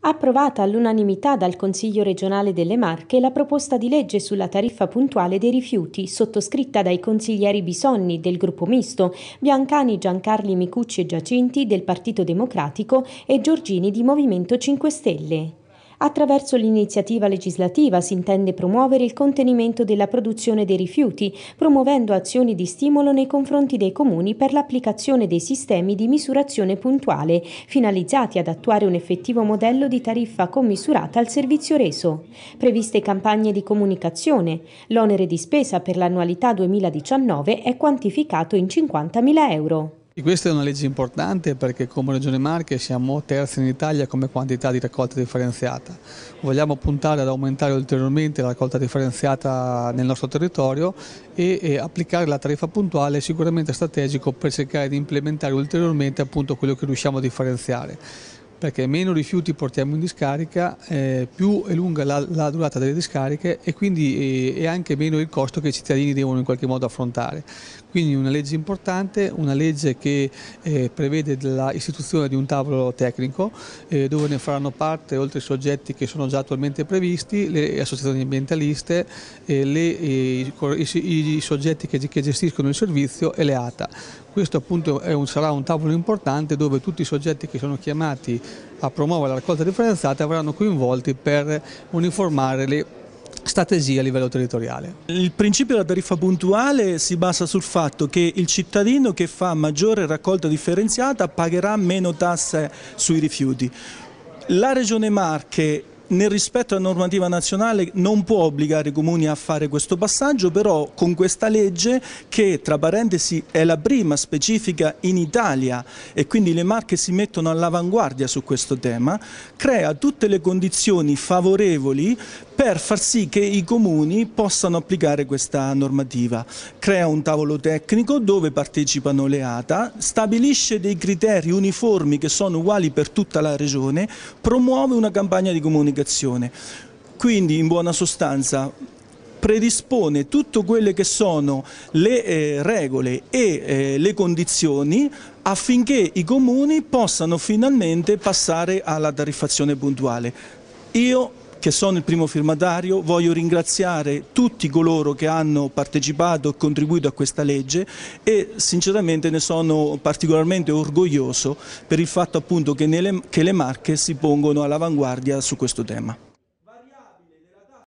approvata all'unanimità dal Consiglio regionale delle Marche la proposta di legge sulla tariffa puntuale dei rifiuti, sottoscritta dai consiglieri Bisogni del gruppo misto, Biancani, Giancarli Micucci e Giacinti del Partito Democratico e Giorgini di Movimento 5 Stelle. Attraverso l'iniziativa legislativa si intende promuovere il contenimento della produzione dei rifiuti, promuovendo azioni di stimolo nei confronti dei comuni per l'applicazione dei sistemi di misurazione puntuale, finalizzati ad attuare un effettivo modello di tariffa commisurata al servizio reso. Previste campagne di comunicazione. L'onere di spesa per l'annualità 2019 è quantificato in 50.000 euro. Questa è una legge importante perché come Regione Marche siamo terzi in Italia come quantità di raccolta differenziata. Vogliamo puntare ad aumentare ulteriormente la raccolta differenziata nel nostro territorio e, e applicare la tariffa puntuale è sicuramente strategico per cercare di implementare ulteriormente appunto quello che riusciamo a differenziare perché meno rifiuti portiamo in discarica, eh, più è lunga la, la, durata delle discariche e quindi è, eh, è anche meno il costo che i cittadini devono in qualche modo affrontare. Quindi una legge importante, una legge che eh, prevede l'istituzione di un tavolo tecnico eh, dove ne faranno parte, oltre ai soggetti che sono già attualmente previsti, le associazioni ambientaliste, eh, le, eh, i, i, i, soggetti che, che gestiscono il servizio e le ATA. Questo appunto un, sarà un tavolo importante dove tutti i soggetti che sono chiamati a promuovere la raccolta differenziata verranno coinvolti per uniformare le strategie a livello territoriale. Il principio della tariffa puntuale si basa sul fatto che il cittadino che fa maggiore raccolta differenziata pagherà meno tasse sui rifiuti. La Regione Marche nel rispetto alla normativa nazionale non può obbligare i comuni a fare questo passaggio, però con questa legge che tra parentesi è la prima specifica in Italia e quindi le Marche si mettono all'avanguardia su questo tema, crea tutte le condizioni favorevoli per far sì che i comuni possano applicare questa normativa. Crea un tavolo tecnico dove partecipano le ATA, stabilisce dei criteri uniformi che sono uguali per tutta la regione, promuove una campagna di comunicazione comunicazione. Quindi in buona sostanza predispone tutte quelle che sono le eh, regole e eh, le condizioni affinché i comuni possano finalmente passare alla tariffazione puntuale. Io che sono il primo firmatario, voglio ringraziare tutti coloro che hanno partecipato e contribuito a questa legge e sinceramente ne sono particolarmente orgoglioso per il fatto appunto che, nelle, che le Marche si pongono all'avanguardia su questo tema.